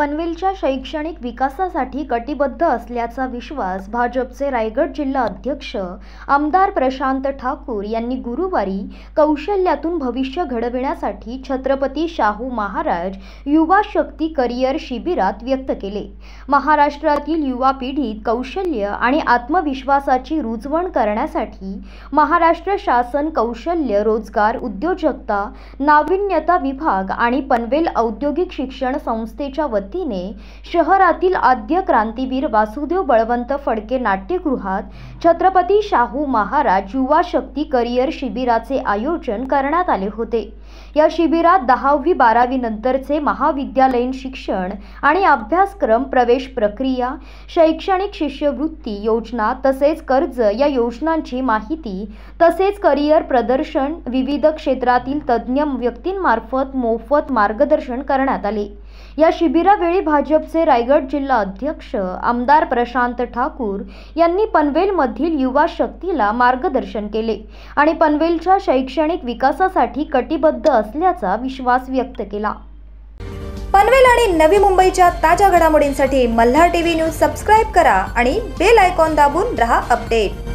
पनवेलच्या शैक्षणिक विकासासाठी कटिबद्ध असल्याचा विश्वास भाजपचे रायगड जिल्हा अध्यक्ष आमदार प्रशांत ठाकूर यांनी गुरुवारी कौशल्यातून भविष्य घडविण्यासाठी छत्रपती शाहू महाराज युवा शक्ती करिअर शिबिरात व्यक्त केले महाराष्ट्रातील युवा पिढीत कौशल्य आणि आत्मविश्वासाची रुजवण करण्यासाठी महाराष्ट्र शासन कौशल्य रोजगार उद्योजकता नाविन्यता विभाग आणि पनवेल औद्योगिक शिक्षण संस्थेच्या वती वतीने शहरातील आद्य क्रांतीवीर वासुदेव बळवंत फडके नाट्यगृहात छत्रपती शाहू महाराज युवा शक्ती करिअर शिबिराचे आयोजन करण्यात आले होते या शिबिरात दहावी बारावी नंतरचे महाविद्यालयीन शिक्षण आणि अभ्यासक्रम प्रवेश प्रक्रिया शैक्षणिक शिष्यवृत्ती योजना तसेच कर्ज या योजनांची माहिती तसेच करिअर प्रदर्शन विविध क्षेत्रातील तज्ज्ञ व्यक्तींमार्फत मोफत मार्गदर्शन करण्यात आले या शिबिरावेळी भाजपचे रायगड जिल्हा अध्यक्ष आमदार प्रशांत ठाकूर यांनी पनवेलमधील युवा शक्तीला मार्गदर्शन केले आणि पनवेलच्या शैक्षणिक विकासासाठी कटिबद्ध असल्याचा विश्वास व्यक्त केला पनवेल आणि नवी मुंबईच्या ताज्या घडामोडींसाठी मल्हार टीव्ही न्यूज सबस्क्राईब करा आणि बेल आयकॉन दाबून रहा अपडेट